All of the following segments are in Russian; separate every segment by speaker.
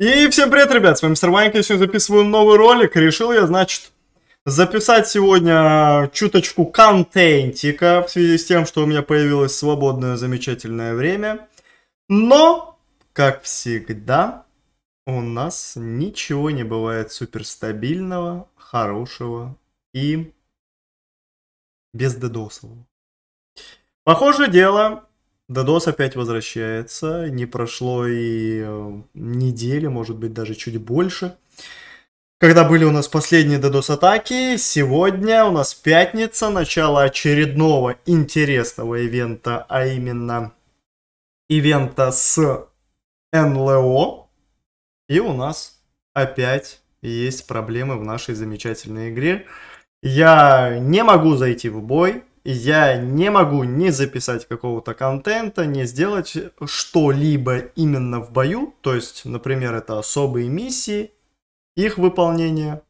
Speaker 1: И всем привет, ребят, с вами Мистер Ванька, я сегодня записываю новый ролик. Решил я, значит, записать сегодня чуточку контентика в связи с тем, что у меня появилось свободное замечательное время. Но, как всегда, у нас ничего не бывает суперстабильного, хорошего и бездедосового. Похоже дело, Додос опять возвращается. Не прошло и э, недели, может быть, даже чуть больше. Когда были у нас последние додос атаки сегодня у нас пятница, начало очередного интересного ивента, а именно ивента с НЛО. И у нас опять есть проблемы в нашей замечательной игре. Я не могу зайти в бой, я не могу не записать какого-то контента, не сделать что-либо именно в бою, то есть, например, это особые миссии, их выполнение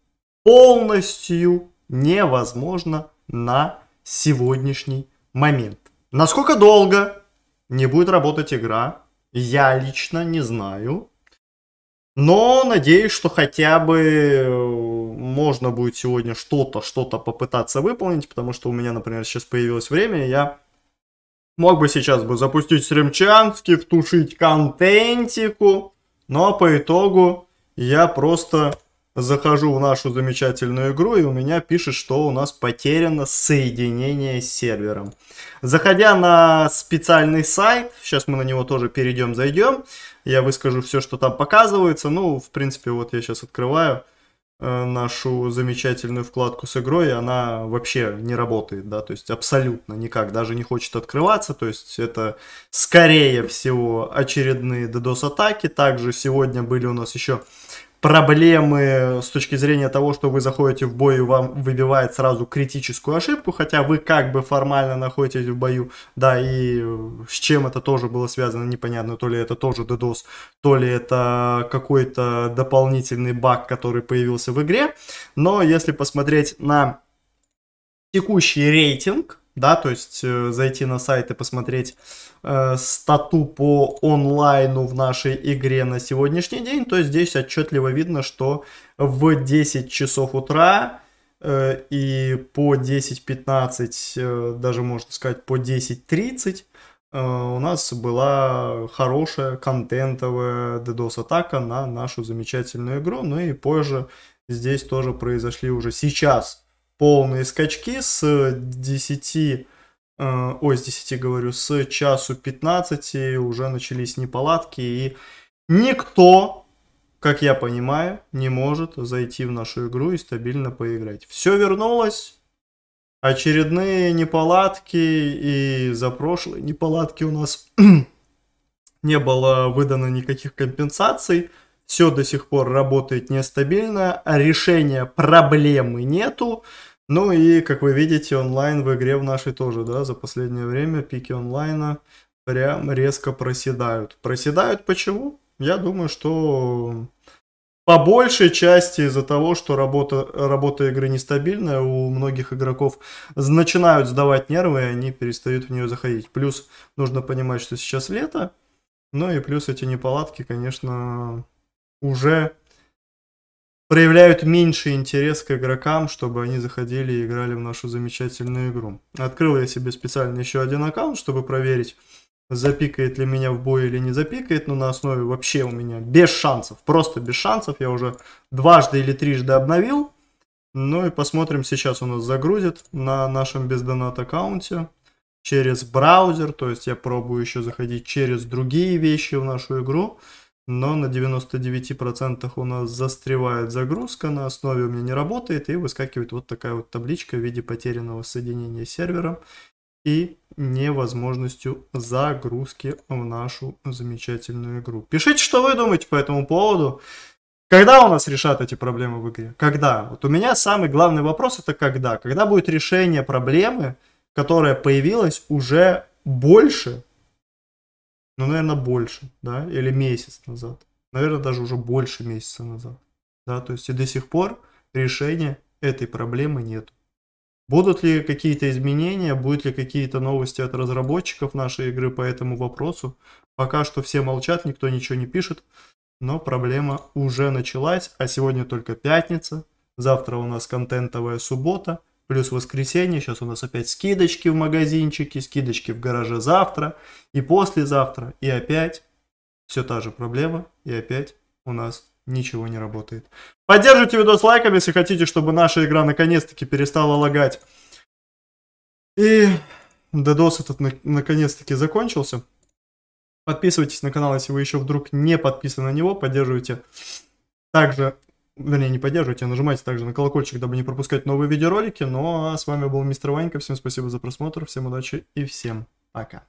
Speaker 1: полностью невозможно на сегодняшний момент. Насколько долго не будет работать игра, я лично не знаю, но надеюсь, что хотя бы можно будет сегодня что-то, что-то попытаться выполнить, потому что у меня, например, сейчас появилось время, и я мог бы сейчас бы запустить стримчанских, тушить контентику, но по итогу я просто захожу в нашу замечательную игру, и у меня пишет, что у нас потеряно соединение с сервером. Заходя на специальный сайт, сейчас мы на него тоже перейдем, зайдем, я выскажу все, что там показывается, ну, в принципе, вот я сейчас открываю, Э, нашу замечательную вкладку с игрой, она вообще не работает, да, то есть абсолютно никак, даже не хочет открываться, то есть это скорее всего очередные DDoS-атаки, также сегодня были у нас еще проблемы с точки зрения того, что вы заходите в бой и вам выбивает сразу критическую ошибку, хотя вы как бы формально находитесь в бою, да, и э, с чем это тоже было связано, непонятно, то ли это тоже DDoS, то ли это какой-то дополнительный баг, который появился в игре, но если посмотреть на текущий рейтинг, да, то есть э, зайти на сайт и посмотреть э, стату по онлайну в нашей игре на сегодняшний день, то здесь отчетливо видно, что в 10 часов утра э, и по 10.15, э, даже можно сказать по 10.30 э, у нас была хорошая контентовая DDoS-атака на нашу замечательную игру, ну и позже здесь тоже произошли уже сейчас полные скачки с 10, э, ой, с 10 говорю, с часу 15 уже начались неполадки, и никто, как я понимаю, не может зайти в нашу игру и стабильно поиграть. Все вернулось, очередные неполадки, и за прошлые неполадки у нас не было выдано никаких компенсаций, все до сих пор работает нестабильно, а решения проблемы нету, ну и, как вы видите, онлайн в игре в нашей тоже, да, за последнее время пики онлайна прям резко проседают. Проседают почему? Я думаю, что по большей части из-за того, что работа, работа игры нестабильная, у многих игроков начинают сдавать нервы, и они перестают в нее заходить. Плюс нужно понимать, что сейчас лето, ну и плюс эти неполадки, конечно, уже проявляют меньший интерес к игрокам, чтобы они заходили и играли в нашу замечательную игру. Открыл я себе специально еще один аккаунт, чтобы проверить, запикает ли меня в бой или не запикает, но на основе вообще у меня без шансов, просто без шансов. Я уже дважды или трижды обновил. Ну и посмотрим, сейчас у нас загрузит на нашем бездонат аккаунте через браузер, то есть я пробую еще заходить через другие вещи в нашу игру но на 99% у нас застревает загрузка, на основе у меня не работает, и выскакивает вот такая вот табличка в виде потерянного соединения с сервером и невозможностью загрузки в нашу замечательную игру. Пишите, что вы думаете по этому поводу. Когда у нас решат эти проблемы в игре? Когда? Вот у меня самый главный вопрос это когда? Когда будет решение проблемы, которая появилась уже больше ну, наверное, больше, да, или месяц назад. Наверное, даже уже больше месяца назад. Да, то есть и до сих пор решения этой проблемы нет. Будут ли какие-то изменения, будут ли какие-то новости от разработчиков нашей игры по этому вопросу? Пока что все молчат, никто ничего не пишет, но проблема уже началась, а сегодня только пятница, завтра у нас контентовая суббота, плюс воскресенье, сейчас у нас опять скидочки в магазинчике, скидочки в гараже завтра и послезавтра, и опять все та же проблема, и опять у нас ничего не работает. Поддержите видос лайком, если хотите, чтобы наша игра наконец-таки перестала лагать. И додос этот на наконец-таки закончился. Подписывайтесь на канал, если вы еще вдруг не подписаны на него, поддерживайте также вернее, не поддерживайте, а нажимайте также на колокольчик, дабы не пропускать новые видеоролики. Ну а с вами был мистер Ванька, всем спасибо за просмотр, всем удачи и всем пока.